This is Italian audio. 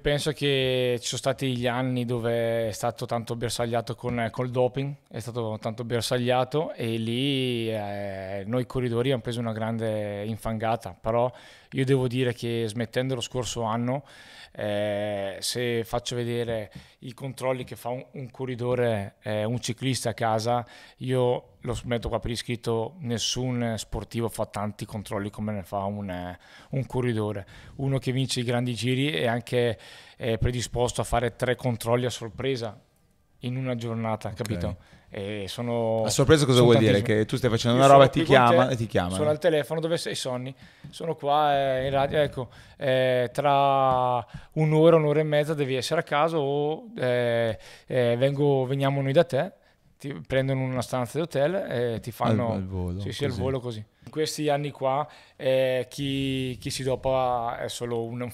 penso che ci sono stati gli anni dove è stato tanto bersagliato con, col doping, è stato tanto bersagliato e lì eh, noi corridori abbiamo preso una grande infangata, però io devo dire che smettendo lo scorso anno, eh, se faccio vedere i controlli che fa un, un corridore, eh, un ciclista a casa, io lo metto qua per iscritto, nessun sportivo fa tanti controlli come ne fa un, eh, un corridore. Uno che vince i grandi giri è anche è predisposto a fare tre controlli a sorpresa in una giornata, capito? Okay. a sorpresa cosa vuol tantissimi. dire? Che tu stai facendo Io una roba e ti chiama, te, e ti chiama. Sono al telefono, dove sei Sonny? Sono qua eh, in radio, ecco, eh, tra un'ora, un'ora e mezza devi essere a casa o eh, eh vengo, veniamo noi da te ti prendono una stanza di hotel e ti fanno al, al volo, sì, sì, al volo così. In questi anni qua eh, chi, chi, si dopa è solo un, un